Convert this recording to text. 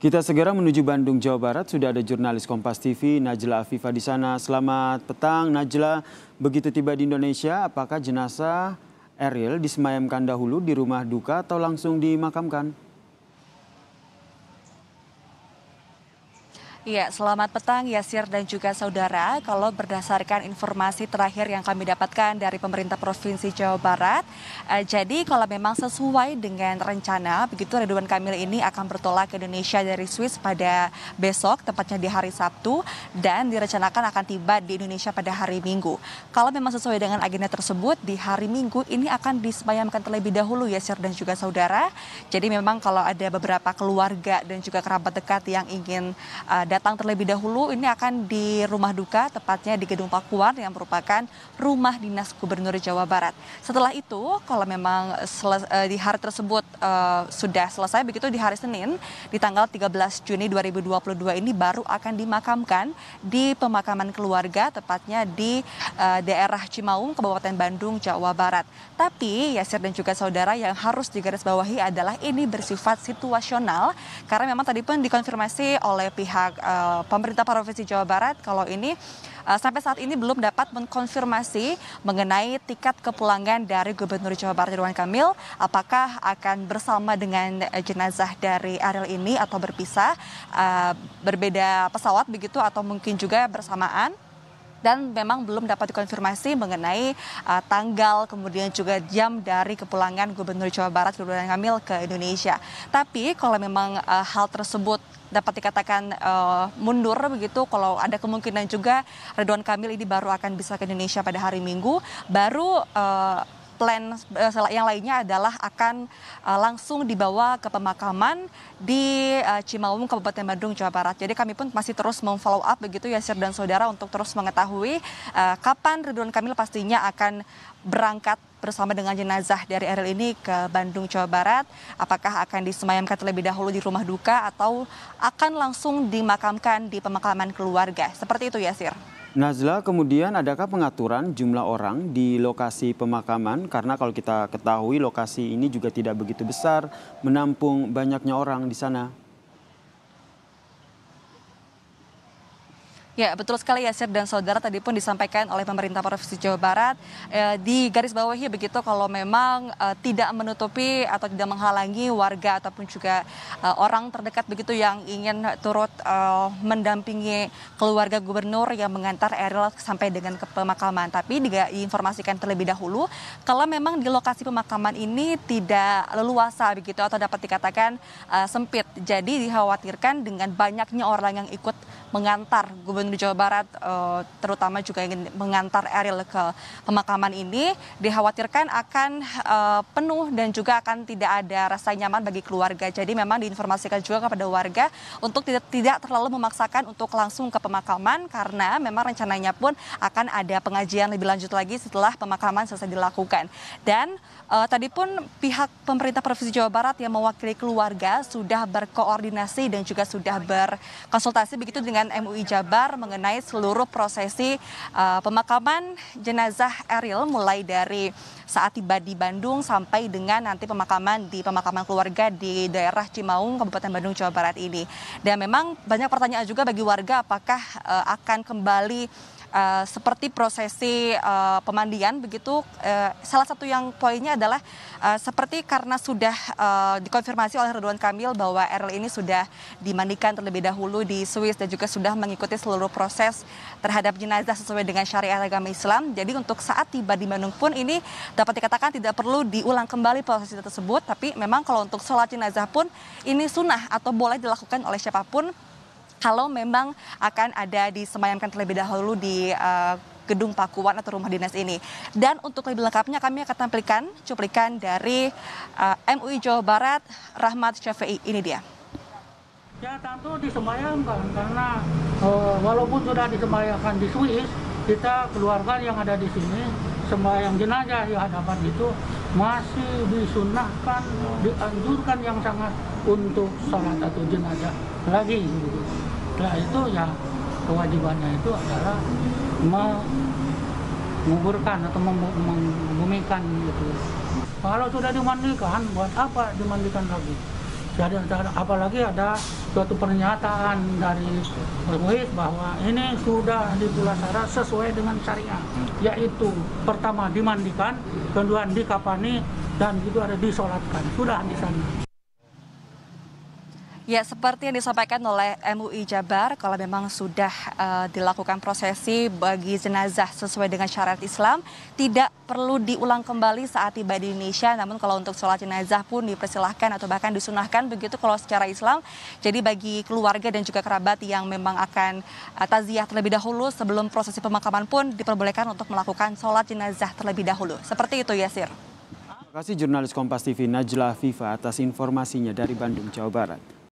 Kita segera menuju Bandung, Jawa Barat. Sudah ada jurnalis Kompas TV, Najla Afifa di sana. Selamat petang, Najla. Begitu tiba di Indonesia, apakah jenazah Eril disemayamkan dahulu di rumah duka atau langsung dimakamkan? Ya, selamat petang Yasir dan juga saudara. Kalau berdasarkan informasi terakhir yang kami dapatkan dari pemerintah Provinsi Jawa Barat, eh, jadi kalau memang sesuai dengan rencana, begitu Ridwan Kamil ini akan bertolak ke Indonesia dari Swiss pada besok, tepatnya di hari Sabtu, dan direncanakan akan tiba di Indonesia pada hari Minggu. Kalau memang sesuai dengan agenda tersebut, di hari Minggu ini akan disemayamkan terlebih dahulu Yasir dan juga saudara. Jadi memang kalau ada beberapa keluarga dan juga kerabat dekat yang ingin eh, datang datang terlebih dahulu ini akan di rumah duka, tepatnya di Gedung Pakuan yang merupakan rumah dinas Gubernur Jawa Barat. Setelah itu, kalau memang eh, di hari tersebut uh, sudah selesai, begitu di hari Senin, di tanggal 13 Juni 2022 ini baru akan dimakamkan di pemakaman keluarga, tepatnya di uh, daerah Cimaung, Kabupaten Bandung, Jawa Barat. Tapi, Yasir dan juga saudara yang harus digarisbawahi adalah ini bersifat situasional, karena memang tadi pun dikonfirmasi oleh pihak Eh, pemerintah provinsi Jawa Barat kalau ini eh, sampai saat ini belum dapat mengkonfirmasi mengenai tiket kepulangan dari Gubernur Jawa Barat Ridwan Kamil apakah akan bersama dengan jenazah dari Ariel ini atau berpisah eh, berbeda pesawat begitu atau mungkin juga bersamaan dan memang belum dapat dikonfirmasi mengenai uh, tanggal kemudian juga jam dari kepulangan Gubernur Jawa Barat Ridwan Kamil ke Indonesia. Tapi kalau memang uh, hal tersebut dapat dikatakan uh, mundur begitu kalau ada kemungkinan juga Ridwan Kamil ini baru akan bisa ke Indonesia pada hari Minggu baru uh, plan eh, yang lainnya adalah akan eh, langsung dibawa ke pemakaman di eh, Cimaung Kabupaten Bandung Jawa Barat. Jadi kami pun masih terus memfollow up begitu ya Sir dan saudara untuk terus mengetahui kapan Ridwan Kamil pastinya akan berangkat bersama dengan jenazah dari Eril ini ke Bandung Jawa Barat apakah akan disemayamkan terlebih dahulu di rumah duka atau akan langsung dimakamkan di pemakaman keluarga seperti itu ya Sir. Nazla, kemudian adakah pengaturan jumlah orang di lokasi pemakaman? Karena kalau kita ketahui lokasi ini juga tidak begitu besar, menampung banyaknya orang di sana. Ya, betul sekali Yasir dan saudara tadi pun disampaikan oleh pemerintah Provinsi Jawa Barat eh, di garis bawahnya begitu kalau memang eh, tidak menutupi atau tidak menghalangi warga ataupun juga eh, orang terdekat begitu yang ingin turut eh, mendampingi keluarga gubernur yang mengantar Eril sampai dengan ke pemakaman. Tapi juga diinformasikan terlebih dahulu kalau memang di lokasi pemakaman ini tidak leluasa begitu atau dapat dikatakan eh, sempit. Jadi dikhawatirkan dengan banyaknya orang yang ikut mengantar Gubernur Jawa Barat eh, terutama juga ingin mengantar Eril ke pemakaman ini dikhawatirkan akan eh, penuh dan juga akan tidak ada rasa nyaman bagi keluarga. Jadi memang diinformasikan juga kepada warga untuk tidak tidak terlalu memaksakan untuk langsung ke pemakaman karena memang rencananya pun akan ada pengajian lebih lanjut lagi setelah pemakaman selesai dilakukan. Dan uh, tadi pun pihak pemerintah Provinsi Jawa Barat yang mewakili keluarga sudah berkoordinasi dan juga sudah berkonsultasi begitu dengan dengan MUI Jabar mengenai seluruh prosesi uh, pemakaman jenazah Eril mulai dari saat tiba di Bandung sampai dengan nanti pemakaman di pemakaman keluarga di daerah Cimaung, Kabupaten Bandung, Jawa Barat ini. Dan memang banyak pertanyaan juga bagi warga apakah uh, akan kembali Eh, seperti prosesi eh, pemandian begitu eh, salah satu yang poinnya adalah seperti karena sudah dikonfirmasi oleh Ridwan Kamil bahwa Eril ini sudah dimandikan terlebih dahulu di Swiss dan juga sudah mengikuti seluruh proses terhadap jenazah sesuai dengan syariat agama Islam. Jadi untuk saat tiba di Bandung pun ini dapat dikatakan tidak perlu diulang kembali proses tersebut tapi memang kalau untuk sholat jenazah pun ini sunnah atau boleh dilakukan oleh siapapun kalau memang akan ada disemayamkan terlebih dahulu di eh, gedung pakuan atau rumah dinas ini. Dan untuk lebih lengkapnya kami akan tampilkan cuplikan dari uh, eh, MUI Jawa Barat Rahmat Syafi'i. Ini dia. Ya tentu disemayamkan karena uh, walaupun sudah disemayamkan di Swiss, kita keluarga yang ada di sini yang jenazah di hadapan itu masih disunahkan, dianjurkan yang sangat untuk sholat satu jenazah lagi. Gitu. Nah itu ya kewajibannya itu adalah menguburkan atau membumikan gitu. Kalau sudah dimandikan, buat apa dimandikan lagi? Jadi apalagi ada suatu pernyataan dari Muid bahwa ini sudah dipulasara sesuai dengan syariah yaitu pertama dimandikan kedua dikapani dan itu ada disolatkan sudah di sana Ya, seperti yang disampaikan oleh MUI Jabar, kalau memang sudah uh, dilakukan prosesi bagi jenazah sesuai dengan syariat Islam, tidak perlu diulang kembali saat tiba di Indonesia. Namun kalau untuk sholat jenazah pun dipersilahkan atau bahkan disunahkan begitu kalau secara Islam. Jadi bagi keluarga dan juga kerabat yang memang akan uh, eh, taziah terlebih dahulu sebelum prosesi pemakaman pun diperbolehkan untuk melakukan sholat jenazah terlebih dahulu. Seperti itu Yasir. Terima kasih jurnalis Kompas TV Najla Viva atas informasinya dari Bandung, Jawa Barat.